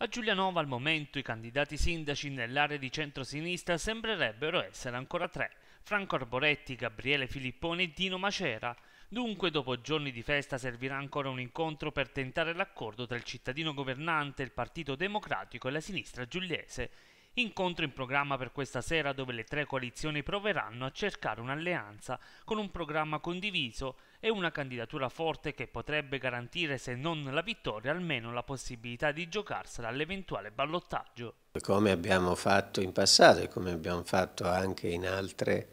A Giulianova al momento i candidati sindaci nell'area di centrosinistra sembrerebbero essere ancora tre, Franco Arboretti, Gabriele Filipponi e Dino Macera. Dunque, dopo giorni di festa, servirà ancora un incontro per tentare l'accordo tra il cittadino governante, il Partito Democratico e la sinistra giuliese incontro in programma per questa sera dove le tre coalizioni proveranno a cercare un'alleanza con un programma condiviso e una candidatura forte che potrebbe garantire se non la vittoria almeno la possibilità di giocarsela all'eventuale ballottaggio. Come abbiamo fatto in passato e come abbiamo fatto anche in altre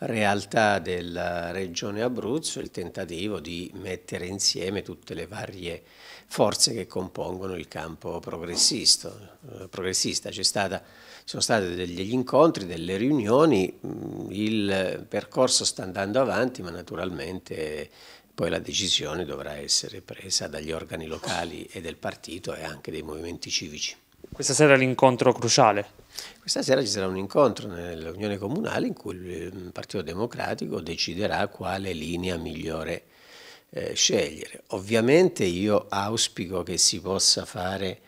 realtà della regione Abruzzo, il tentativo di mettere insieme tutte le varie forze che compongono il campo eh, progressista. Ci sono stati degli incontri, delle riunioni, mm, il percorso sta andando avanti ma naturalmente poi la decisione dovrà essere presa dagli organi locali e del partito e anche dei movimenti civici. Questa sera l'incontro cruciale? Questa sera ci sarà un incontro nell'Unione Comunale in cui il Partito Democratico deciderà quale linea migliore eh, scegliere. Ovviamente io auspico che si possa fare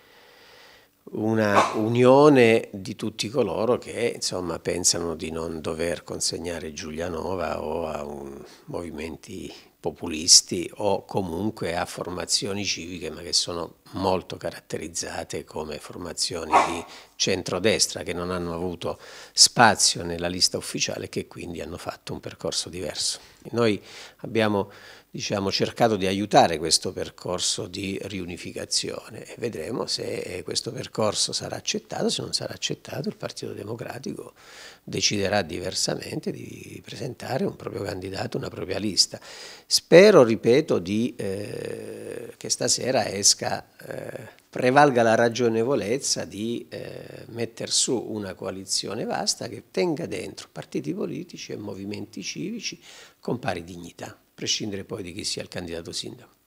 una unione di tutti coloro che insomma, pensano di non dover consegnare Giulianova o a un, movimenti populisti o comunque a formazioni civiche ma che sono molto caratterizzate come formazioni di centrodestra che non hanno avuto spazio nella lista ufficiale e che quindi hanno fatto un percorso diverso. Noi abbiamo diciamo, cercato di aiutare questo percorso di riunificazione e vedremo se questo percorso sarà accettato, se non sarà accettato il Partito Democratico deciderà diversamente di presentare un proprio candidato, una propria lista. Spero, ripeto, di, eh, che stasera esca, eh, prevalga la ragionevolezza di eh, mettere su una coalizione vasta che tenga dentro partiti politici e movimenti civici con pari dignità, a prescindere poi di chi sia il candidato sindaco.